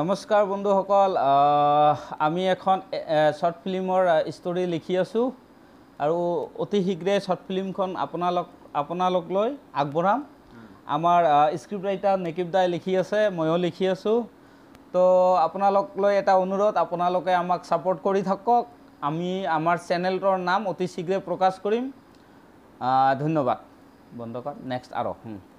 নমস্কাৰ বন্ধুসকল আমি এখন শ্বৰ্ট ফিল্মৰ ষ্টৰী লিখি আছোঁ আৰু অতি শীঘ্ৰে শ্বৰ্ট ফিল্মখন আপোনালোক আপোনালোক লৈ আগবঢ়াম আমাৰ স্ক্ৰিপ্ট ৰাইটাৰ নিকিপ দাই লিখি আছে ময়ো লিখি আছোঁ তো আপোনালোক লৈ এটা অনুৰোধ আপোনালোকে আমাক ছাপৰ্ট কৰি থাকক আমি আমাৰ চেনেলটোৰ নাম অতি শীঘ্ৰে প্ৰকাশ কৰিম ধন্যবাদ বন্ধ নেক্সট আৰু